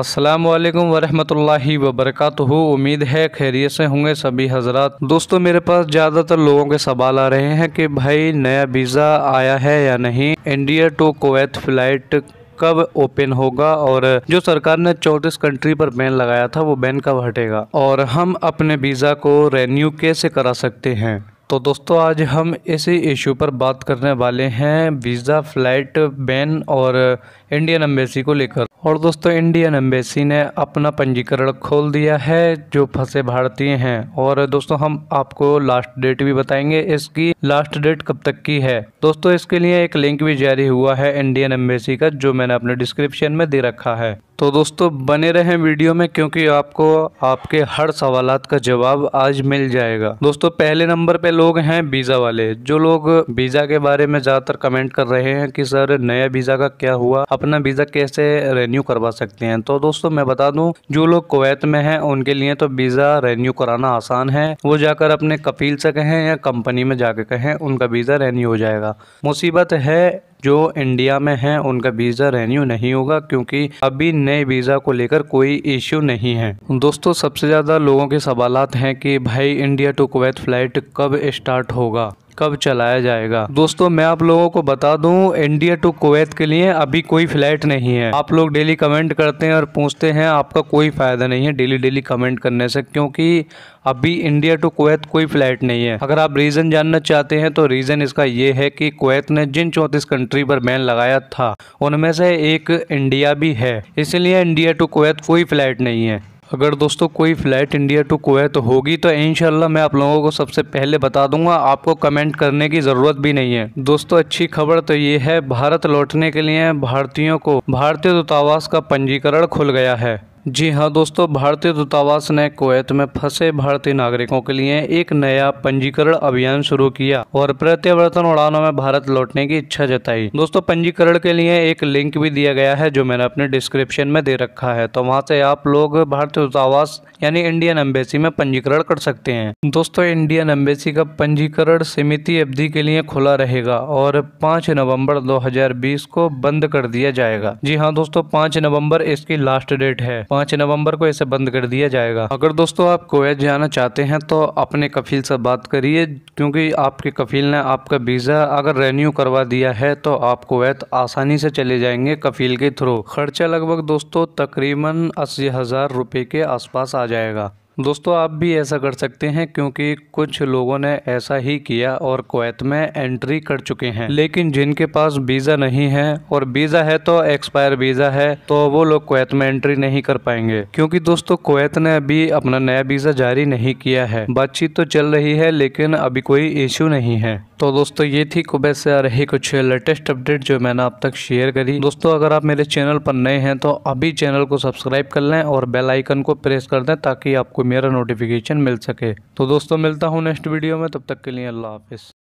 असलम वरहमतुल्लाहि वबरकत उम्मीद है खैरियत से होंगे सभी हजरत दोस्तों मेरे पास ज़्यादातर लोगों के सवाल आ रहे हैं कि भाई नया वीज़ा आया है या नहीं इंडिया टू कोवैत फ़्लाइट कब ओपन होगा और जो सरकार ने चौतीस कंट्री पर बैन लगाया था वो बैन कब हटेगा और हम अपने वीज़ा को रेन्यू कैसे करा सकते हैं तो दोस्तों आज हम इसी इशू पर बात करने वाले हैं वीज़ा फ्लाइट बैन और इंडियन एम्बेसी को लेकर और दोस्तों इंडियन एम्बेसी ने अपना पंजीकरण खोल दिया है जो फंसे भारतीय हैं और दोस्तों हम आपको लास्ट डेट भी बताएंगे इसकी लास्ट डेट कब तक की है दोस्तों इसके लिए एक लिंक भी जारी हुआ है इंडियन एम्बेसी का जो मैंने अपने डिस्क्रिप्शन में दे रखा है तो दोस्तों बने रहें वीडियो में क्योंकि आपको आपके हर सवाल का जवाब आज मिल जाएगा दोस्तों पहले नंबर पे लोग हैं वीज़ा वाले जो लोग वीज़ा के बारे में ज़्यादातर कमेंट कर रहे हैं कि सर नया वीज़ा का क्या हुआ अपना वीज़ा कैसे रेन्यू करवा सकते हैं तो दोस्तों मैं बता दूं जो लोग कुवैत में हैं उनके लिए तो वीज़ा रेन्यू कराना आसान है वो जाकर अपने कपिल से कहें या कंपनी में जाके कहें उनका वीज़ा रेन्यू हो जाएगा मुसीबत है जो इंडिया में हैं उनका वीज़ा रेन्यू नहीं होगा क्योंकि अभी नए वीज़ा को लेकर कोई इश्यू नहीं है दोस्तों सबसे ज़्यादा लोगों के सवाल हैं कि भाई इंडिया टू कुवैत फ्लाइट कब स्टार्ट होगा कब चलाया जाएगा दोस्तों मैं आप लोगों को बता दूं इंडिया टू कुवैत के लिए अभी कोई फ्लाइट नहीं है आप लोग डेली कमेंट करते हैं और पूछते हैं आपका कोई फ़ायदा नहीं है डेली डेली कमेंट करने से क्योंकि अभी इंडिया टू कुवैत कोई फ्लाइट नहीं है अगर आप रीज़न जानना चाहते हैं तो रीज़न इसका ये है कि कुवैत ने जिन चौंतीस कंट्री पर बैन लगाया था उनमें से एक इंडिया भी है इसलिए इंडिया टू कुवैत कोई फ्लाइट नहीं है अगर दोस्तों कोई फ़्लाइट इंडिया टू कुवैत तो होगी तो इन मैं आप लोगों को सबसे पहले बता दूंगा आपको कमेंट करने की ज़रूरत भी नहीं है दोस्तों अच्छी खबर तो ये है भारत लौटने के लिए भारतीयों को भारतीय दूतावास का पंजीकरण खुल गया है जी हाँ दोस्तों भारतीय दूतावास ने कुवैत में फंसे भारतीय नागरिकों के लिए एक नया पंजीकरण अभियान शुरू किया और प्रत्यावर्तन उड़ानों में भारत लौटने की इच्छा जताई दोस्तों पंजीकरण के लिए एक लिंक भी दिया गया है जो मैंने अपने डिस्क्रिप्शन में दे रखा है तो वहाँ से आप लोग भारतीय दूतावास यानी इंडियन एम्बेसी में पंजीकरण कर सकते हैं दोस्तों इंडियन एम्बेसी का पंजीकरण सीमित अवधि के लिए खुला रहेगा और पाँच नवम्बर दो को बंद कर दिया जाएगा जी हाँ दोस्तों पाँच नवम्बर इसकी लास्ट डेट है पाँच नवंबर को इसे बंद कर दिया जाएगा अगर दोस्तों आप कुवैत जाना चाहते हैं तो अपने कफील से बात करिए क्योंकि आपके कफील ने आपका वीज़ा अगर रेन्यू करवा दिया है तो आप कुवैत आसानी से चले जाएंगे कफील के थ्रू खर्चा लगभग दोस्तों तकरीबन अस्सी हज़ार रुपये के आसपास आ जाएगा दोस्तों आप भी ऐसा कर सकते हैं क्योंकि कुछ लोगों ने ऐसा ही किया और कुवैत में एंट्री कर चुके हैं लेकिन जिनके पास वीज़ा नहीं है और वीज़ा है तो एक्सपायर वीज़ा है तो वो लोग कुवैत में एंट्री नहीं कर पाएंगे क्योंकि दोस्तों कोत ने अभी अपना नया वीज़ा जारी नहीं किया है बातचीत तो चल रही है लेकिन अभी कोई इश्यू नहीं है तो दोस्तों ये थी कुबैत से आ रही कुछ लेटेस्ट अपडेट जो मैंने आप तक शेयर करी दोस्तों अगर आप मेरे चैनल पर नए हैं तो अभी चैनल को सब्सक्राइब कर लें और बेल आइकन को प्रेस कर दें ताकि आपको मेरा नोटिफिकेशन मिल सके तो दोस्तों मिलता हूँ नेक्स्ट वीडियो में तब तक के लिए अल्लाह हाफिज़